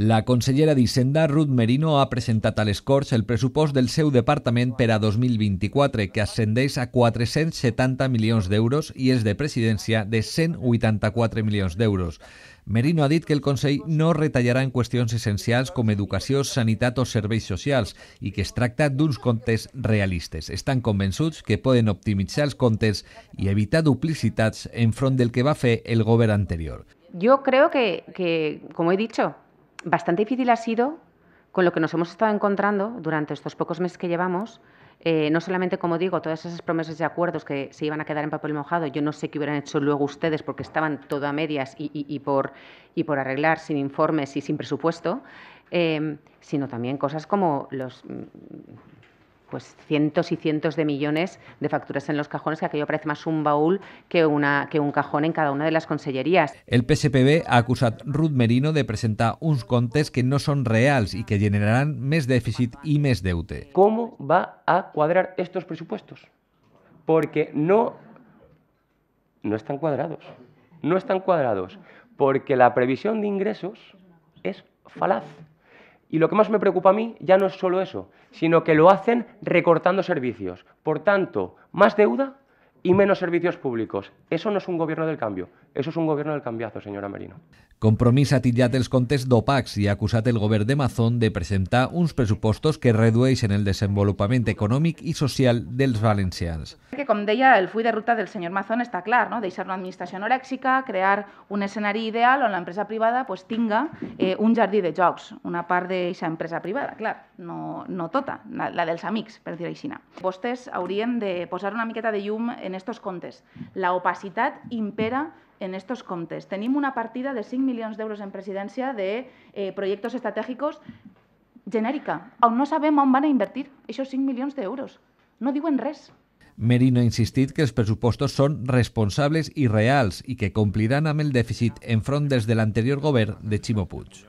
La consellera d'Hisenda, Ruth Merino, ha presentat a les Corts el pressupost del seu departament per a 2024, que ascendeix a 470 milions d'euros i és de presidència de 184 milions d'euros. Merino ha dit que el Consell no retallarà en qüestions essencials com educació, sanitat o serveis socials i que es tracta d'uns comptes realistes. Estan convençuts que poden optimitzar els comptes i evitar duplicitats enfront del que va fer el govern anterior. Yo creo que, que como he dicho, bastante difícil ha sido con lo que nos hemos estado encontrando durante estos pocos meses que llevamos, eh, no solamente, como digo, todas esas promesas y acuerdos que se iban a quedar en papel mojado, yo no sé qué hubieran hecho luego ustedes porque estaban todo a medias y, por, y por arreglar sin informes y sin presupuesto, eh, sino también cosas como los mm, pues cientos y cientos de millones de facturas en los cajones, que aquello parece más un baúl que, una, que un cajón en cada una de las consellerías. El PSPB ha a Ruth Merino de presentar unos contes que no son reales y que generarán mes déficit y mes deute. ¿Cómo va a cuadrar estos presupuestos? Porque no, no están cuadrados. No están cuadrados porque la previsión de ingresos es falaz. Y lo que más me preocupa a mí ya no es solo eso, sino que lo hacen recortando servicios. Por tanto, más deuda y menos servicios públicos. Eso no és un gobierno del cambio, eso es un gobierno del cambiazo, senyora Merino. Compromís ha titllat els comptes d'opacs i ha acusat el govern de Mazón de presentar uns pressupostos que redueixen el desenvolupament econòmic i social dels valencians. Que, com deia, el full de ruta del senyor Mazón està clar, no? deixar una administració anorèxica, crear un escenari ideal on l'empresa privada pues, tinga eh, un jardí de jocs, una part d'aquesta empresa privada, clar, no, no tota, la, la dels amics, per dir-ho així. Vostès haurien de posar una miqueta de llum eh, en estos comptes. La opacitat impera en estos comptes. Tenim una partida de 5 milions d'euros en presidència de eh, projectes estratègics genèrica, on no sabem on van a invertir aquests 5 milions d'euros. No diuen res. Merino ha insistit que els pressupostos són responsables i reals i que compliran amb el dèficit enfront des de l'anterior govern de Ximo Puig.